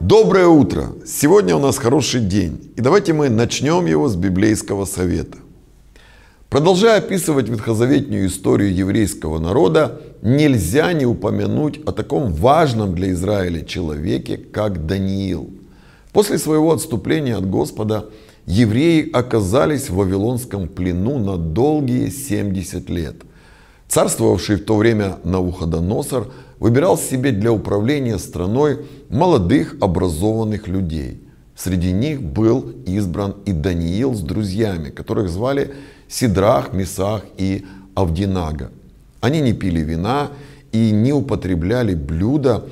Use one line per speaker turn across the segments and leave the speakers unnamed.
Доброе утро! Сегодня у нас хороший день, и давайте мы начнем его с библейского совета. Продолжая описывать ветхозаветнюю историю еврейского народа, нельзя не упомянуть о таком важном для Израиля человеке, как Даниил. После своего отступления от Господа евреи оказались в Вавилонском плену на долгие 70 лет – Царствовавший в то время Навуходоносор выбирал себе для управления страной молодых образованных людей. Среди них был избран и Даниил с друзьями, которых звали Сидрах, Месах и Авдинага. Они не пили вина и не употребляли блюда,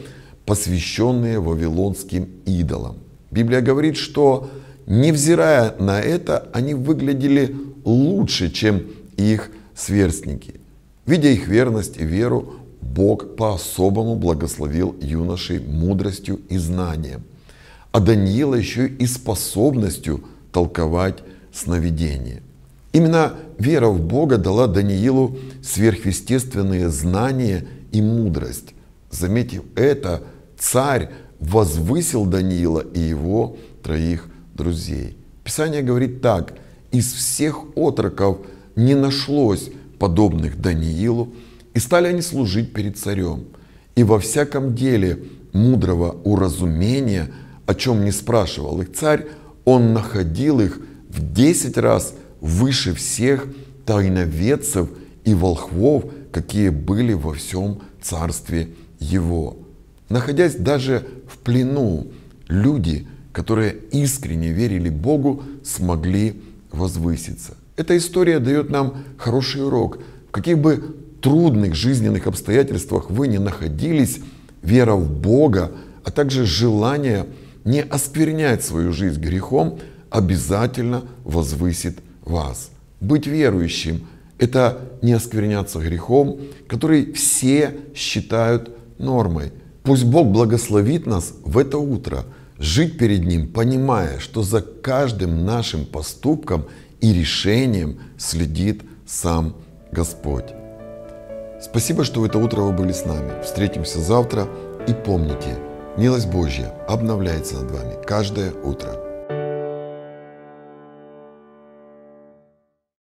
посвященные вавилонским идолам. Библия говорит, что невзирая на это, они выглядели лучше, чем их сверстники. Видя их верность и веру, Бог по-особому благословил юношей мудростью и знанием, а Даниила еще и способностью толковать сновидение. Именно вера в Бога дала Даниилу сверхъестественные знания и мудрость. Заметив это, царь возвысил Даниила и его троих друзей. Писание говорит так, из всех отроков не нашлось подобных Даниилу, и стали они служить перед царем. И во всяком деле мудрого уразумения, о чем не спрашивал их царь, он находил их в десять раз выше всех тайноведцев и волхвов, какие были во всем царстве его. Находясь даже в плену, люди, которые искренне верили Богу, смогли возвыситься. Эта история дает нам хороший урок. В каких бы трудных жизненных обстоятельствах вы ни находились, вера в Бога, а также желание не осквернять свою жизнь грехом, обязательно возвысит вас. Быть верующим – это не оскверняться грехом, который все считают нормой. Пусть Бог благословит нас в это утро, жить перед Ним, понимая, что за каждым нашим поступком – и решением следит сам Господь. Спасибо, что в это утро вы были с нами. Встретимся завтра и помните, милость Божья обновляется над вами каждое утро.